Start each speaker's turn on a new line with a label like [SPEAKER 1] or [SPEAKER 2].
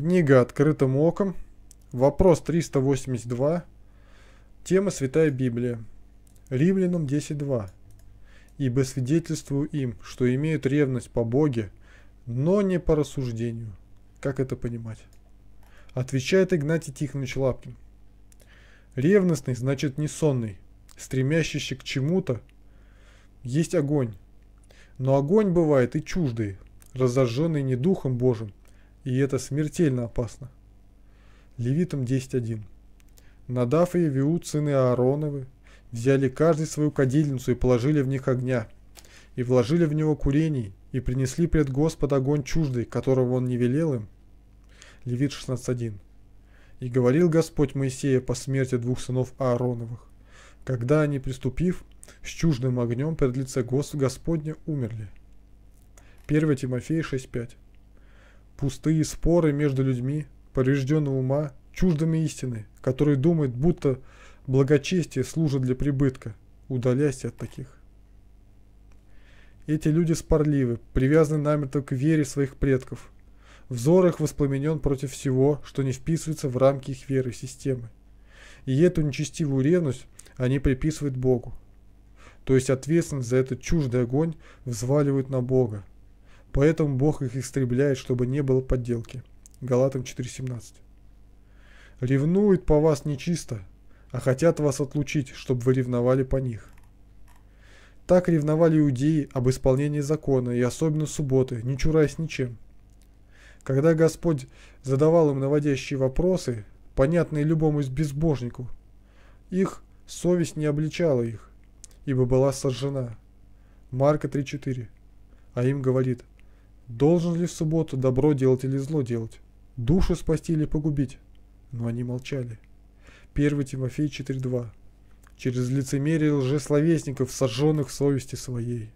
[SPEAKER 1] Книга «Открытым оком». Вопрос 382. Тема «Святая Библия». Римлянам 10.2. «Ибо свидетельствую им, что имеют ревность по Боге, но не по рассуждению». Как это понимать? Отвечает Игнатий Тихонович Лапкин. Ревностный значит не сонный, стремящийся к чему-то. Есть огонь. Но огонь бывает и чуждый, разожженный не Духом Божьим, и это смертельно опасно. Левитам 10.1 Надав и Виут, сыны Аароновы, взяли каждый свою кадильницу и положили в них огня, и вложили в него курений, и принесли пред Господа огонь чуждый, которого он не велел им. Левит 16.1 И говорил Господь Моисея по смерти двух сынов Аароновых, когда они, приступив, с чуждым огнем пред лице Господня умерли. 1 Тимофея 6.5 Пустые споры между людьми, поврежденного ума, чуждыми истины, которые думают, будто благочестие служит для прибытка. Удаляйся от таких. Эти люди спорливы, привязаны намертво к вере своих предков. Взор их воспламенен против всего, что не вписывается в рамки их веры и системы. И эту нечестивую ревность они приписывают Богу. То есть ответственность за этот чуждый огонь взваливают на Бога, Поэтому Бог их истребляет, чтобы не было подделки. Галатам 4.17. Ревнуют по вас нечисто, а хотят вас отлучить, чтобы вы ревновали по них. Так ревновали иудеи об исполнении закона и особенно субботы, не чураясь ничем. Когда Господь задавал им наводящие вопросы, понятные любому из безбожнику, их совесть не обличала их, ибо была сожжена. Марка 3.4. А им говорит – Должен ли в субботу добро делать или зло делать? Душу спасти или погубить? Но они молчали. 1 Тимофей 4.2 Через лицемерие лжесловесников, сожженных в совести своей.